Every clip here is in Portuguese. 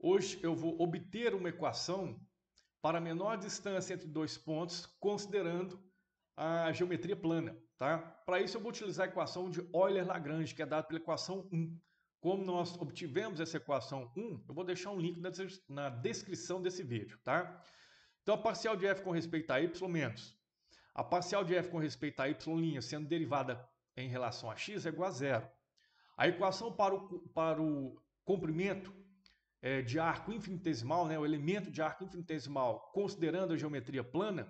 Hoje eu vou obter uma equação para a menor distância entre dois pontos, considerando a geometria plana. Tá? Para isso eu vou utilizar a equação de Euler-Lagrange, que é dada pela equação 1. Como nós obtivemos essa equação 1, eu vou deixar um link na descrição desse vídeo. Tá? Então a parcial de f com respeito a y menos a parcial de f com respeito a y' sendo derivada em relação a x é igual a zero. A equação para o, para o comprimento é, de arco infinitesimal, né, o elemento de arco infinitesimal, considerando a geometria plana,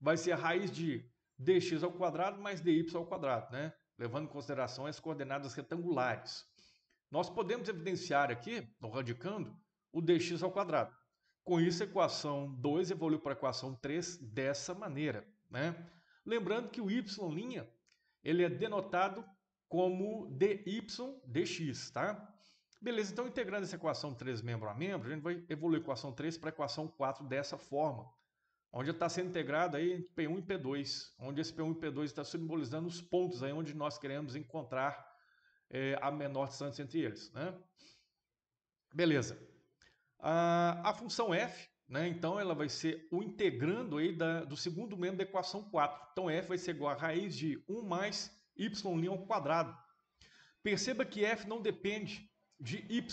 vai ser a raiz de dx ao quadrado mais dy ao quadrado, né, levando em consideração as coordenadas retangulares. Nós podemos evidenciar aqui, no radicando, o dx ao quadrado. Com isso, a equação 2 evoluiu para a equação 3 dessa maneira. Né? Lembrando que o y' ele é denotado como dy dx, tá? Beleza, então integrando essa equação 3 membro a membro, a gente vai evoluir a equação 3 para a equação 4 dessa forma, onde está sendo integrado aí P1 e P2, onde esse P1 e P2 está simbolizando os pontos aí onde nós queremos encontrar é, a menor distância entre eles. Né? Beleza. A, a função f, né, então, ela vai ser o integrando aí da, do segundo membro da equação 4. Então, f vai ser igual a raiz de 1 mais y' ao quadrado. Perceba que f não depende de y,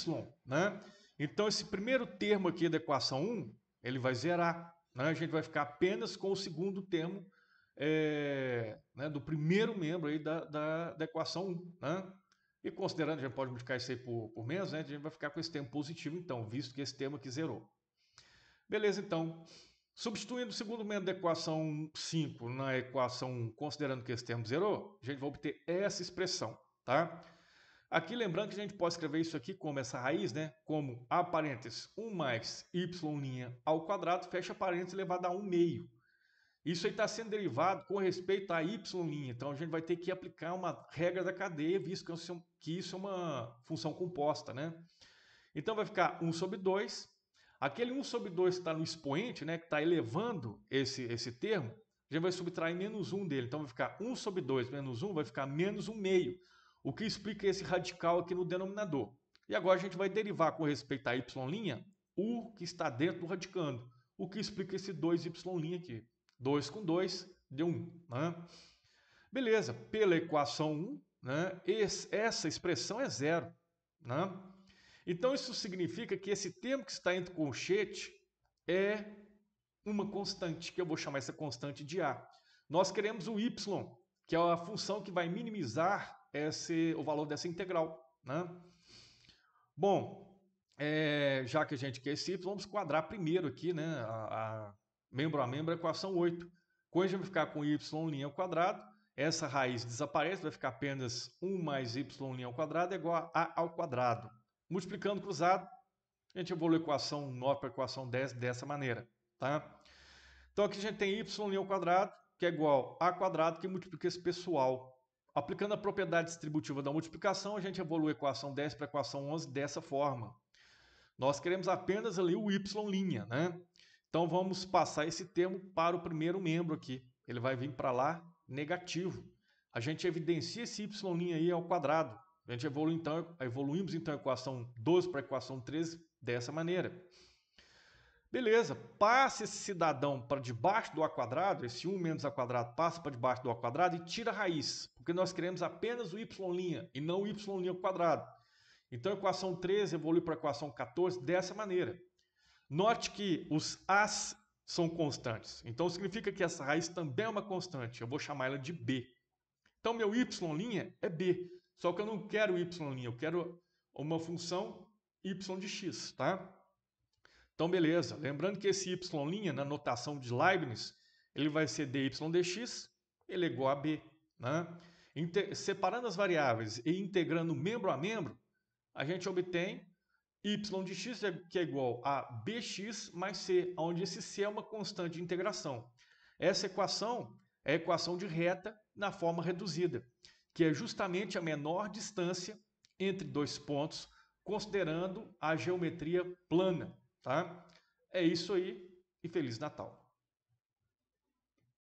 né? Então esse primeiro termo aqui da equação 1, ele vai zerar, né? A gente vai ficar apenas com o segundo termo é, né, do primeiro membro aí da, da, da equação 1, né? E considerando, a gente pode multiplicar isso aí por, por menos, né? A gente vai ficar com esse termo positivo, então, visto que esse termo aqui zerou. Beleza, então. Substituindo o segundo membro da equação 5 na equação 1, considerando que esse termo zerou, a gente vai obter essa expressão, tá? Aqui lembrando que a gente pode escrever isso aqui como essa raiz, né? Como a parênteses 1 mais y' ao quadrado, fecha parênteses elevado a 1 meio. Isso aí está sendo derivado com respeito a y', então a gente vai ter que aplicar uma regra da cadeia, visto que é isso é uma função composta, né? Então vai ficar 1 sobre 2. Aquele 1 sobre 2 que está no expoente, né, que está elevando esse, esse termo, a gente vai subtrair menos 1 dele. Então vai ficar 1 sobre 2 menos 1, vai ficar menos 1 meio o que explica esse radical aqui no denominador. E agora a gente vai derivar com respeito a y' o que está dentro do radicando, o que explica esse 2y' aqui. 2 com 2 deu 1. Né? Beleza, pela equação 1, né, esse, essa expressão é zero. Né? Então isso significa que esse termo que está entre colchete é uma constante, que eu vou chamar essa constante de A. Nós queremos o y, que é a função que vai minimizar esse, o valor dessa integral. Né? Bom, é, já que a gente quer esse y, vamos quadrar primeiro aqui, né, a, a membro a membro, a equação 8. Quando vai ficar com y' linha ao quadrado, essa raiz desaparece, vai ficar apenas 1 mais y' ao quadrado é igual a a ao quadrado. Multiplicando cruzado, a gente evolui a equação 9 para a equação 10 dessa maneira. Tá? Então aqui a gente tem y' ao quadrado, que é igual a quadrado, que multiplica esse pessoal Aplicando a propriedade distributiva da multiplicação, a gente evolui a equação 10 para a equação 11 dessa forma. Nós queremos apenas ali o y', né? Então vamos passar esse termo para o primeiro membro aqui. Ele vai vir para lá negativo. A gente evidencia esse y' aí ao quadrado. A gente evolui então, evoluímos então a equação 12 para a equação 13 dessa maneira. Beleza, passa esse cidadão para debaixo do A quadrado, esse 1 menos A quadrado passa para debaixo do A quadrado e tira a raiz, porque nós queremos apenas o y' e não o y' quadrado. Então a equação 13 evolui para a equação 14 dessa maneira. Note que os as são constantes, então significa que essa raiz também é uma constante, eu vou chamar ela de b. Então meu y' é b, só que eu não quero y', eu quero uma função y de x, tá? Então, beleza. Lembrando que esse y' na notação de Leibniz, ele vai ser dy ele é igual a b. Né? Inter separando as variáveis e integrando membro a membro, a gente obtém y de x é, que é igual a bx mais c, onde esse c é uma constante de integração. Essa equação é a equação de reta na forma reduzida, que é justamente a menor distância entre dois pontos, considerando a geometria plana. Tá? É isso aí e Feliz Natal!